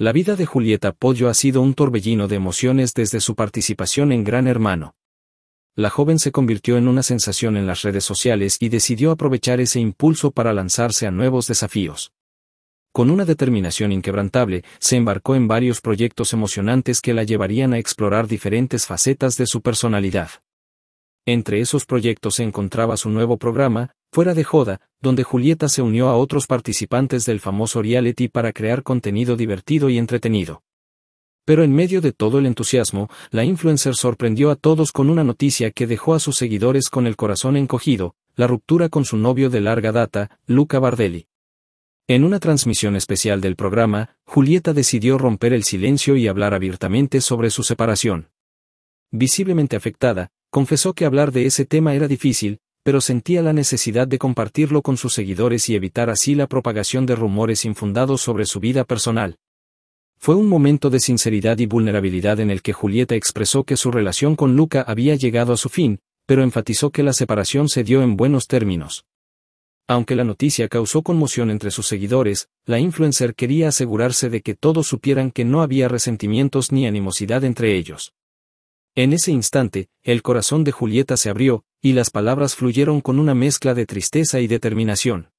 La vida de Julieta Pollo ha sido un torbellino de emociones desde su participación en Gran Hermano. La joven se convirtió en una sensación en las redes sociales y decidió aprovechar ese impulso para lanzarse a nuevos desafíos. Con una determinación inquebrantable, se embarcó en varios proyectos emocionantes que la llevarían a explorar diferentes facetas de su personalidad. Entre esos proyectos se encontraba su nuevo programa, Fuera de Joda, donde Julieta se unió a otros participantes del famoso reality para crear contenido divertido y entretenido. Pero en medio de todo el entusiasmo, la influencer sorprendió a todos con una noticia que dejó a sus seguidores con el corazón encogido, la ruptura con su novio de larga data, Luca Bardelli. En una transmisión especial del programa, Julieta decidió romper el silencio y hablar abiertamente sobre su separación. Visiblemente afectada, confesó que hablar de ese tema era difícil, pero sentía la necesidad de compartirlo con sus seguidores y evitar así la propagación de rumores infundados sobre su vida personal. Fue un momento de sinceridad y vulnerabilidad en el que Julieta expresó que su relación con Luca había llegado a su fin, pero enfatizó que la separación se dio en buenos términos. Aunque la noticia causó conmoción entre sus seguidores, la influencer quería asegurarse de que todos supieran que no había resentimientos ni animosidad entre ellos. En ese instante, el corazón de Julieta se abrió, y las palabras fluyeron con una mezcla de tristeza y determinación.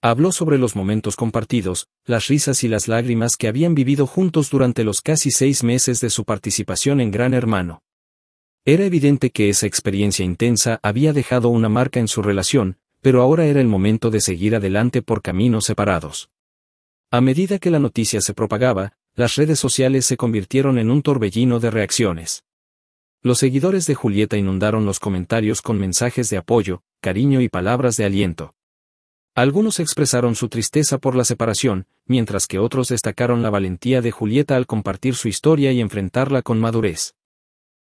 Habló sobre los momentos compartidos, las risas y las lágrimas que habían vivido juntos durante los casi seis meses de su participación en Gran Hermano. Era evidente que esa experiencia intensa había dejado una marca en su relación, pero ahora era el momento de seguir adelante por caminos separados. A medida que la noticia se propagaba, las redes sociales se convirtieron en un torbellino de reacciones. Los seguidores de Julieta inundaron los comentarios con mensajes de apoyo, cariño y palabras de aliento. Algunos expresaron su tristeza por la separación, mientras que otros destacaron la valentía de Julieta al compartir su historia y enfrentarla con madurez.